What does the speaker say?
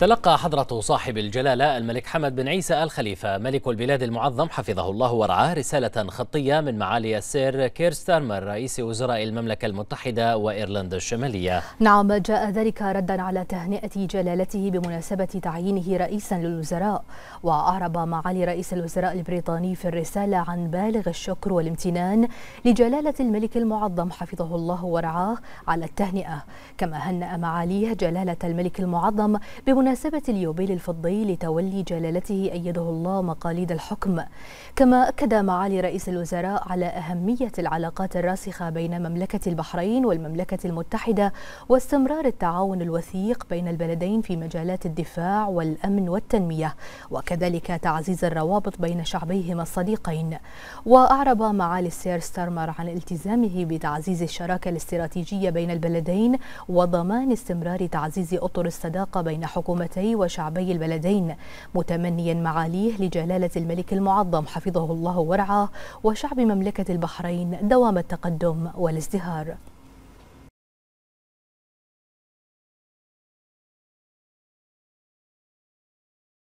تلقى حضرة صاحب الجلالة الملك حمد بن عيسى الخليفة ملك البلاد المعظم حفظه الله ورعاه رسالة خطية من معالي السير كيرستارمر رئيس وزراء المملكة المتحدة وإيرلندا الشمالية نعم جاء ذلك ردا على تهنئة جلالته بمناسبة تعيينه رئيسا للوزراء وأعرب معالي رئيس الوزراء البريطاني في الرسالة عن بالغ الشكر والامتنان لجلالة الملك المعظم حفظه الله ورعاه على التهنئة كما هنأ معاليه جلالة الملك المعظم بمناسبة بمناسبة اليوبيل الفضي لتولي جلالته أيده الله مقاليد الحكم كما أكد معالي رئيس الوزراء على أهمية العلاقات الراسخة بين مملكة البحرين والمملكة المتحدة واستمرار التعاون الوثيق بين البلدين في مجالات الدفاع والأمن والتنمية وكذلك تعزيز الروابط بين شعبيهما الصديقين وأعرب معالي السير ستارمر عن التزامه بتعزيز الشراكة الاستراتيجية بين البلدين وضمان استمرار تعزيز أطر الصداقة بين حكومة حكومتي وشعبي البلدين متمنيا معاليه لجلالة الملك المعظم حفظه الله ورعاه وشعب مملكة البحرين دوام التقدم والازدهار